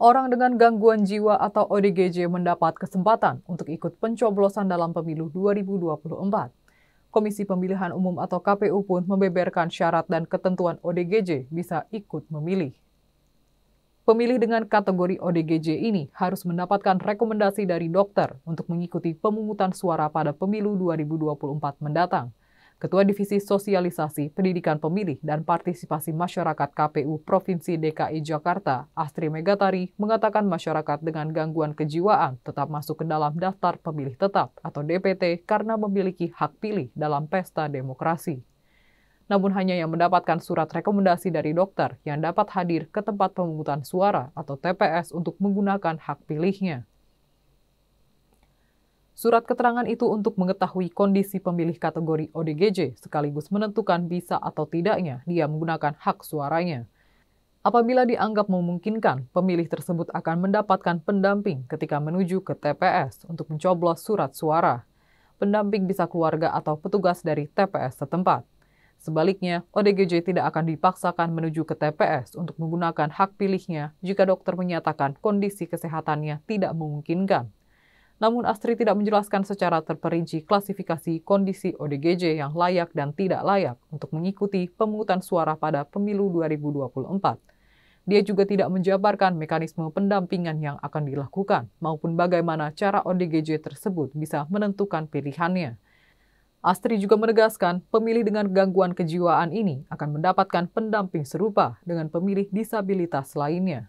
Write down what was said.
orang dengan gangguan jiwa atau ODGJ mendapat kesempatan untuk ikut pencoblosan dalam pemilu 2024. Komisi Pemilihan Umum atau KPU pun membeberkan syarat dan ketentuan ODGJ bisa ikut memilih. Pemilih dengan kategori ODGJ ini harus mendapatkan rekomendasi dari dokter untuk mengikuti pemungutan suara pada pemilu 2024 mendatang. Ketua Divisi Sosialisasi Pendidikan Pemilih dan Partisipasi Masyarakat KPU Provinsi DKI Jakarta, Astri Megatari, mengatakan masyarakat dengan gangguan kejiwaan tetap masuk ke dalam daftar pemilih tetap atau DPT karena memiliki hak pilih dalam pesta demokrasi. Namun hanya yang mendapatkan surat rekomendasi dari dokter yang dapat hadir ke tempat pemungutan suara atau TPS untuk menggunakan hak pilihnya. Surat keterangan itu untuk mengetahui kondisi pemilih kategori ODGJ sekaligus menentukan bisa atau tidaknya dia menggunakan hak suaranya. Apabila dianggap memungkinkan, pemilih tersebut akan mendapatkan pendamping ketika menuju ke TPS untuk mencoblos surat suara. Pendamping bisa keluarga atau petugas dari TPS setempat. Sebaliknya, ODGJ tidak akan dipaksakan menuju ke TPS untuk menggunakan hak pilihnya jika dokter menyatakan kondisi kesehatannya tidak memungkinkan. Namun Astri tidak menjelaskan secara terperinci klasifikasi kondisi ODGJ yang layak dan tidak layak untuk mengikuti pemungutan suara pada pemilu 2024. Dia juga tidak menjabarkan mekanisme pendampingan yang akan dilakukan maupun bagaimana cara ODGJ tersebut bisa menentukan pilihannya. Astri juga menegaskan pemilih dengan gangguan kejiwaan ini akan mendapatkan pendamping serupa dengan pemilih disabilitas lainnya.